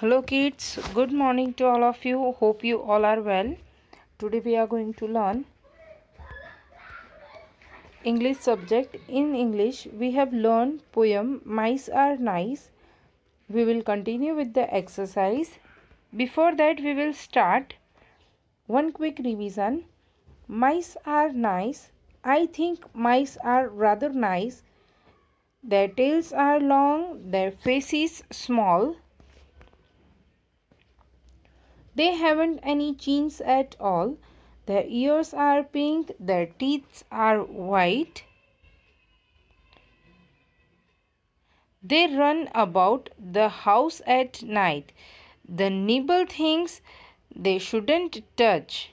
hello kids good morning to all of you hope you all are well today we are going to learn english subject in english we have learned poem mice are nice we will continue with the exercise before that we will start one quick revision mice are nice i think mice are rather nice their tails are long their faces small they haven't any genes at all. Their ears are pink, their teeth are white. They run about the house at night. The nibble things they shouldn't touch.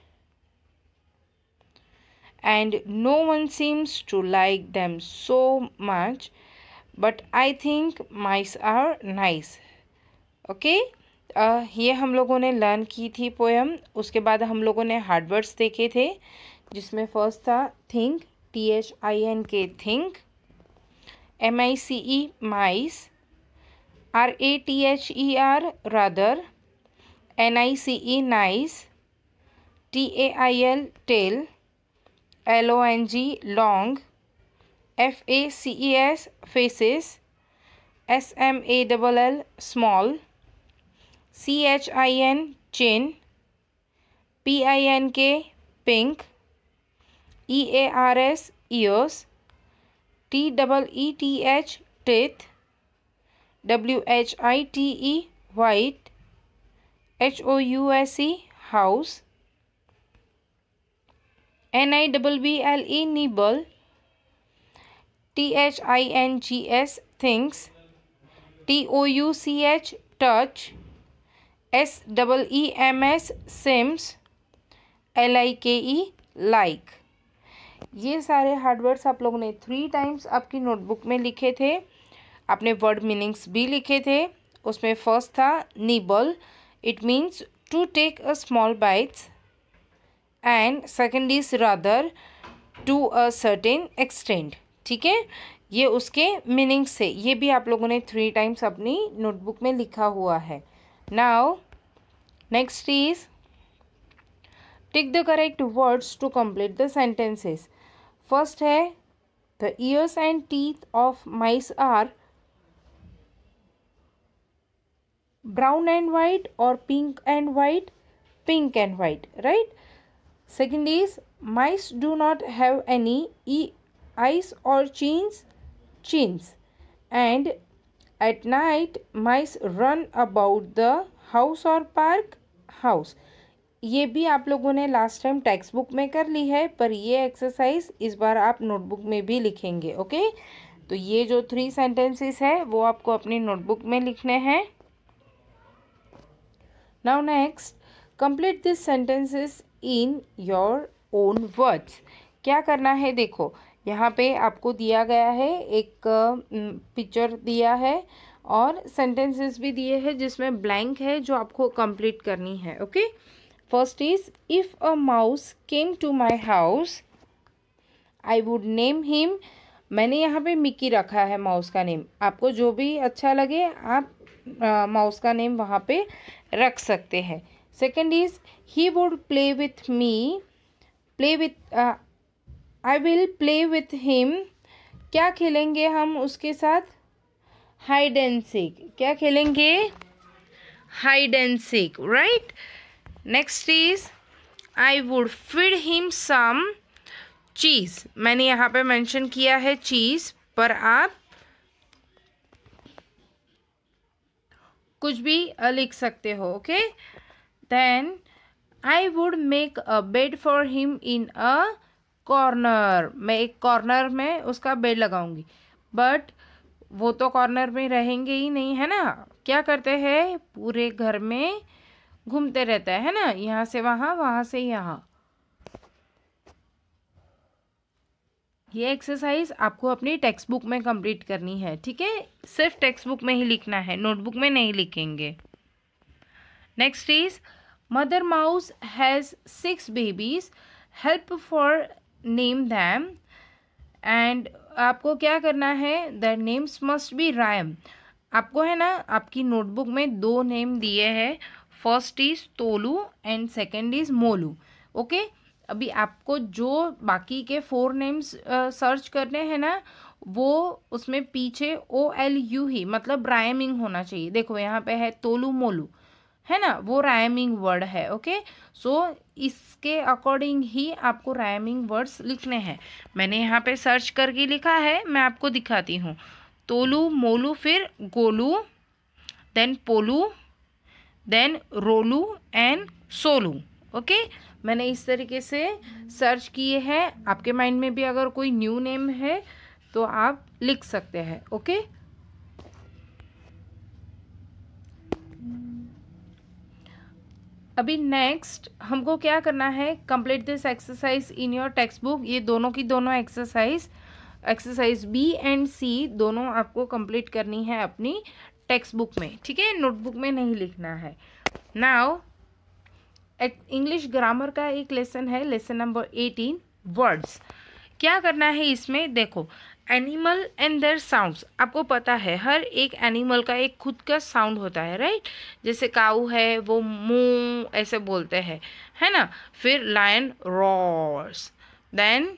And no one seems to like them so much. But I think mice are nice. Okay? ये हम लोगों ने learn की थी poem उसके बाद हम लोगों ने हार्डवर्ड्स देखे थे जिसमें फर्स्ट था think T H I N K think M I C E mice R A T H E R rather N I C E nice T A I L tail L O N G long F A C E S faces S M A double L small C H I N chin P I N K pink E A R S ears T double E T H teeth W H I T E white H O U S E house N I double B L E nibble T H I N G S things T O U C H touch S double E M S seems L I K E like ये सारे hard words आप लोगों ने three times आपकी notebook में लिखे थे आपने वर्ड मीनिंग्स भी लिखे थे उसमें फर्स्ट था nibble it means to take a small bites and second is rather to a certain extend ठीक है ये उसके मीनिंग्स से ये भी आप लोगों ने थ्री टाइम्स अपनी नोटबुक में लिखा हुआ है Now, next is tick the correct words to complete the sentences. First है the ears and teeth of mice are brown and white or pink and white pink and white right second is mice do not have any e eyes or chins chins and at night mice run about the house और park house ये भी आप लोगों ने last time text book में कर ली है पर ये एक्सरसाइज इस बार आप नोटबुक में भी लिखेंगे ओके तो ये जो थ्री सेंटेंसेस है वो आपको अपनी नोटबुक में लिखने हैं now next complete this sentences in your own words क्या करना है देखो यहाँ पे आपको दिया गया है एक पिक्चर दिया है और सेंटेंसेस भी दिए हैं जिसमें ब्लैंक है जो आपको कंप्लीट करनी है okay first is if a mouse came to my house I would name him मैंने यहाँ पे मिकी रखा है माउस का नेम आपको जो भी अच्छा लगे आप माउस का नेम वहाँ पे रख सकते हैं second is he would play with me play with I will play with him क्या खेलेंगे हम उसके साथ हाइड एंड क्या खेलेंगे hide and right next is I would feed him some cheese मैंने यहाँ पे मेंशन किया है चीज़ पर आप कुछ भी लिख सकते हो okay then I would make a bed for him in a corner मैं एक कॉर्नर में उसका बेड लगाऊंगी बट वो तो कॉर्नर में रहेंगे ही नहीं है ना क्या करते हैं पूरे घर में घूमते रहता है ना यहाँ से वहाँ वहाँ से यहाँ ये एक्सरसाइज आपको अपनी टेक्स्ट बुक में कंप्लीट करनी है ठीक है सिर्फ टेक्स्ट बुक में ही लिखना है नोटबुक में नहीं लिखेंगे next is mother mouse has six babies help for name them and आपको क्या करना है the names must be rhyme आपको है ना आपकी नोटबुक में दो नेम दिए हैं first is Tolu and second is Molu okay अभी आपको जो बाकी के फोर नेम्स सर्च करने हैं ना वो उसमें पीछे ओ एल यू ही मतलब राइमिंग होना चाहिए देखो यहाँ पे है तोलू मोलू है ना वो राइमिंग वर्ड है ओके सो so, इसके अकॉर्डिंग ही आपको राइमिंग वर्ड्स लिखने हैं मैंने यहाँ पे सर्च करके लिखा है मैं आपको दिखाती हूँ तोलू मोलू फिर Golu then Polu then Rolu and Solu okay मैंने इस तरीके से सर्च किए हैं आपके माइंड में भी अगर कोई न्यू नेम है तो आप लिख सकते हैं ओके अभी नेक्स्ट हमको क्या करना है complete this exercise in your text book ये दोनों की दोनों exercise exercise B and C दोनों आपको कंप्लीट करनी है अपनी टेक्स्ट बुक में ठीक है नोटबुक में नहीं लिखना है नाउ इंग्लिश ग्रामर का एक लेसन है लेसन नंबर एटीन वर्ड्स क्या करना है इसमें देखो एनिमल एंड देयर साउंड्स आपको पता है हर एक एनिमल का एक खुद का साउंड होता है राइट जैसे काऊ है वो मू ऐसे बोलते हैं है ना फिर लायन रॉस देन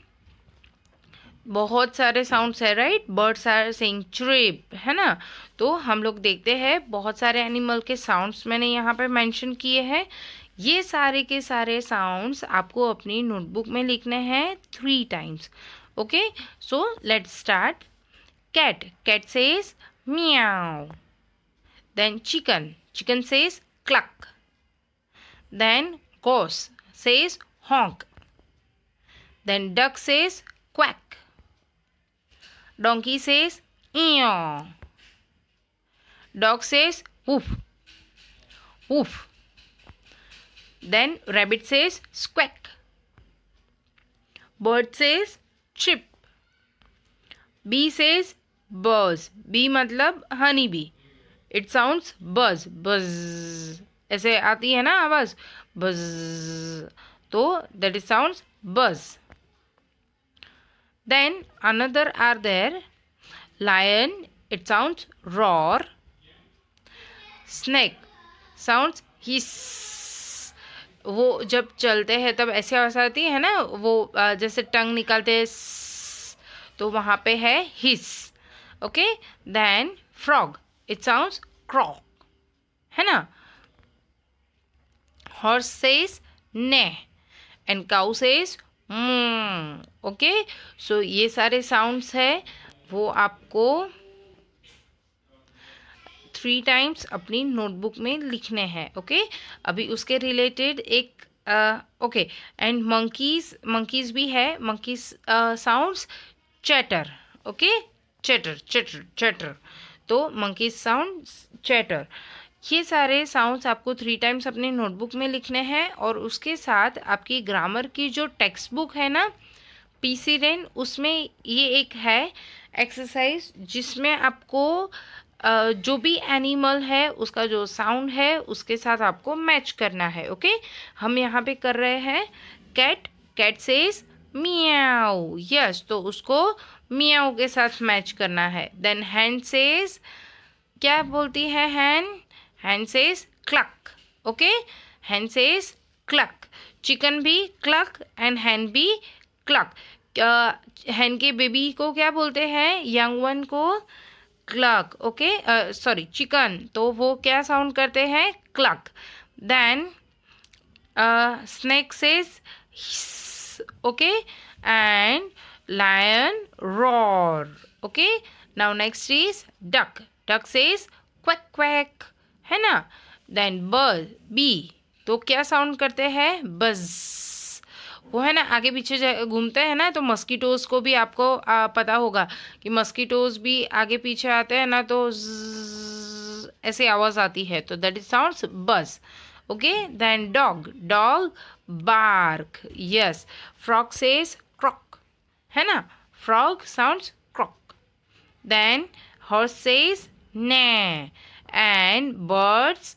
बहुत सारे साउंड्स है right birds are sing chirp है ना तो हम लोग देखते हैं बहुत सारे एनिमल के साउंड्स मैंने यहाँ पे मेंशन किए हैं ये सारे के सारे साउंड्स आपको अपनी नोटबुक में लिखने हैं three times okay so let's start cat cat says meow then chicken chicken says cluck then goose says honk then duck says quack donkey says eeyaw dog says woof woof then rabbit says squawk bird says cheep bee says buzz bee मतलब honey B it sounds बज बज ऐसे आती है ना आवाज़ buzz तो that is sounds buzz then another are there lion it sounds roar snake sounds hiss वो जब चलते हैं तब ऐसी आवाज़ आती है ना वो जैसे टंग निकालते तो वहाँ पे है hiss okay then frog it sounds croak है ना horse says neigh and cow says okay so ये सारे साउंड्स है वो आपको थ्री टाइम्स अपनी नोटबुक में लिखने हैं ओके अभी उसके रिलेटेड एक ओके एंड मंकीज मंकीज भी है monkeys sounds chatter okay chatter chatter chatter तो मंकीज साउंड चैटर ये सारे साउंड्स आपको थ्री टाइम्स अपने नोटबुक में लिखने हैं और उसके साथ आपकी ग्रामर की जो टेक्स्ट बुक है ना पीसी रेन उसमें ये एक है एक्सरसाइज जिसमें आपको जो भी एनिमल है उसका जो साउंड है उसके साथ आपको मैच करना है ओके हम यहाँ पे कर रहे हैं cat cat says meow yes तो उसको मियाओ के साथ मैच करना है देन हैंड सेज क्या बोलती है hen hen says cluck okay hen says cluck chicken भी क्लक एंड हैंड भी क्लक हैंड के बेबी को क्या बोलते हैं यंग वन को क्लक ओके सॉरी चिकन तो वो क्या साउंड करते हैं cluck then snakes is okay and lion roar okay now next is duck duck says quack quack है ना देन बी तो क्या साउंड करते हैं बज वो है ना आगे पीछे घूमते हैं ना तो मस्कीटोज को भी आपको आ, पता होगा कि मस्कीटोज भी आगे पीछे आते हैं ना तो ऐसे आवाज़ आती है तो that is sound buzz okay then dog dog bark yes frog says croak है ना frog sounds croak then horse says neigh and birds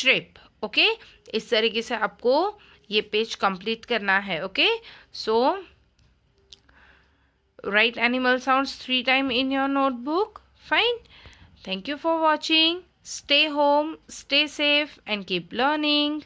chirp okay इस तरीके से आपको ये पेज कंप्लीट करना है okay so right animal sound three time in your notebook fine thank you for watching stay home stay safe and keep learning